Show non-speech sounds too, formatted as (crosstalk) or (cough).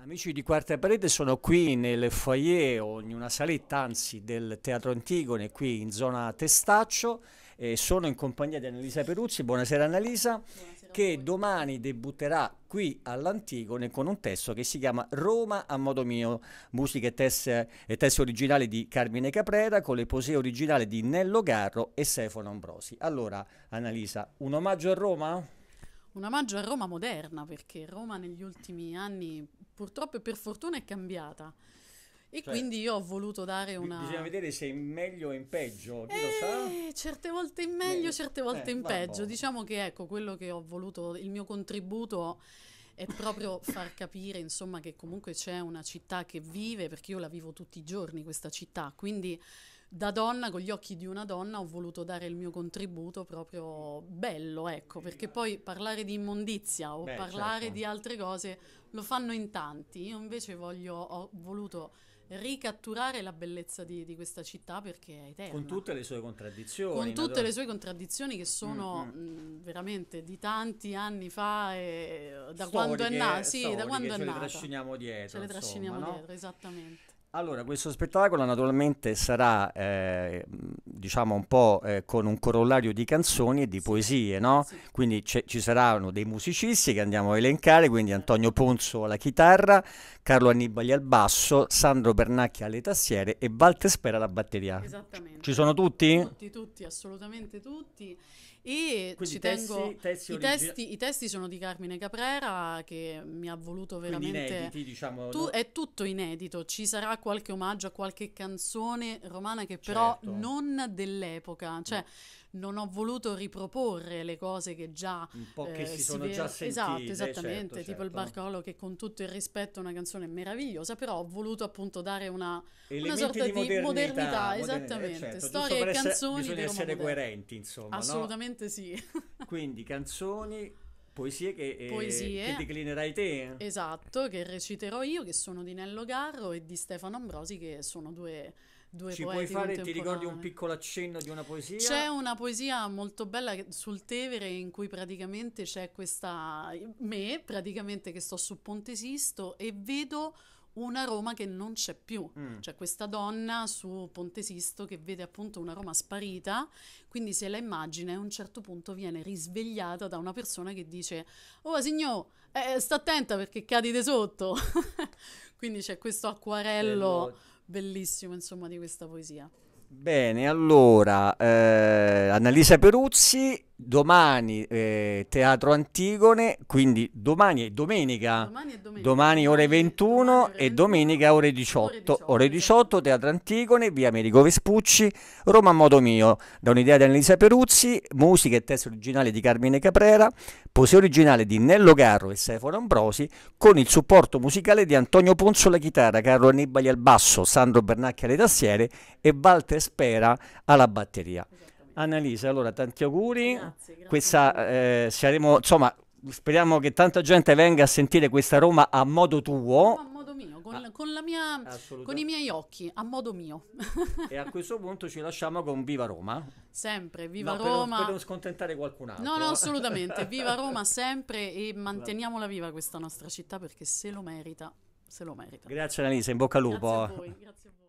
Amici di Quarta Parete, sono qui nel foyer o in una saletta, anzi, del Teatro Antigone, qui in zona Testaccio. E sono in compagnia di Annalisa Peruzzi. Buonasera Annalisa, Buonasera che domani debutterà qui all'Antigone con un testo che si chiama Roma a modo mio, musica e testi test originali di Carmine Caprera con le poesie originali di Nello Garro e Stefano Ambrosi. Allora, Annalisa, un omaggio a Roma? Un omaggio a Roma moderna, perché Roma negli ultimi anni purtroppo e per fortuna è cambiata. E cioè, quindi io ho voluto dare una. Bisogna vedere se è in meglio o in peggio. Chi eh, lo sa? Eh, certe volte in meglio, eh, certe volte eh, in vabbè. peggio. Diciamo che ecco quello che ho voluto, il mio contributo è proprio (laughs) far capire insomma che comunque c'è una città che vive, perché io la vivo tutti i giorni questa città. Quindi da donna, con gli occhi di una donna, ho voluto dare il mio contributo proprio bello, ecco, perché poi parlare di immondizia o Beh, certo. parlare certo. di altre cose lo fanno in tanti. Io invece voglio, ho voluto ricatturare la bellezza di, di, questa città perché è eterna. Con tutte le sue contraddizioni. Con tutte le sue contraddizioni che sono mm-hmm. mh, mm. mm, veramente di tanti anni fa, e, da storiche, quando è nata. Sì, da quando è nata. Ce le trasciniamo dietro. Ce le trasciniamo no? dietro, esattamente. Allora, questo spettacolo naturalmente sarà eh, diciamo un po' eh, con un corollario di canzoni e di sì. poesie, no? Sì. Quindi c- ci saranno dei musicisti che andiamo a elencare, quindi Antonio Ponzo alla chitarra, Carlo Annibali al basso, Sandro Bernacchi alle tastiere e Walter Spera alla batteria. Esattamente. Ci sono tutti? Tutti, tutti, assolutamente tutti. E Quindi ci testi, tengo testi i, testi, i, testi, sono di Carmine Caprera che mi ha voluto veramente. Inediti, diciamo, tu, no? È tutto inedito. Ci sarà qualche omaggio a qualche canzone romana che certo. però non dell'epoca, mm. cioè non ho voluto riproporre le cose che già... Un po' che eh, si sono si già sentite. Esatto, eh, esattamente, certo, tipo certo. il Barcolo che con tutto il rispetto è una canzone meravigliosa, però ho voluto appunto dare una, una sorta di modernità, di modernità eh, esattamente, certo, storie e canzoni. Essere, bisogna essere moderno. coerenti insomma. Assolutamente no? sì. (laughs) Quindi canzoni... Poesie che, eh, poesie che, declinerai te. Esatto, che reciterò io, che sono di Nello Garro e di Stefano Ambrosi, che sono due due Ci puoi fare, ti ricordi un piccolo accenno di una poesia? C'è una poesia molto bella sul Tevere in cui praticamente c'è questa me, praticamente che sto su Ponte Sisto e vedo una Roma che non c'è più, mm. cioè questa donna su Ponte Sisto che vede appunto una Roma sparita, quindi se la immagina a un certo punto viene risvegliata da una persona che dice oh signor, eh, sta attenta perché cadi di sotto, (laughs) quindi c'è questo acquarello... Bello bellissimo, insomma, di questa poesia. Bene, allora, eh, Annalisa Peruzzi domani eh, Teatro Antigone, quindi domani è domenica, domani, è domenica. domani ore 21 domani ore e domenica ore 18. ore 18. Ore 18, Teatro Antigone, via Amerigo Vespucci, Roma a modo mio, da un'idea di Annalisa Peruzzi, musica e testo originale di Carmine Caprera, poesia originale di Nello Carro e Stefano Ambrosi, con il supporto musicale di Antonio Ponzo alla chitarra, Carlo Annibali al basso, Sandro Bernacchi alle tastiere e Walter Spera alla batteria. Esatto. Annalisa, allora tanti auguri. Grazie, grazie Questa, eh, saremo, insomma, speriamo che tanta gente venga a sentire questa Roma a modo tuo. A modo mio, con, ah, con, mia, con i miei occhi, a modo mio. e a questo punto ci lasciamo con Viva Roma. Sempre, viva no, Roma. Per, per non scontentare qualcun altro. No, no, assolutamente. Viva (laughs) Roma sempre e manteniamola viva questa nostra città perché se lo merita, se lo merita. Grazie Annalisa, in bocca al lupo. Grazie a voi, grazie a voi.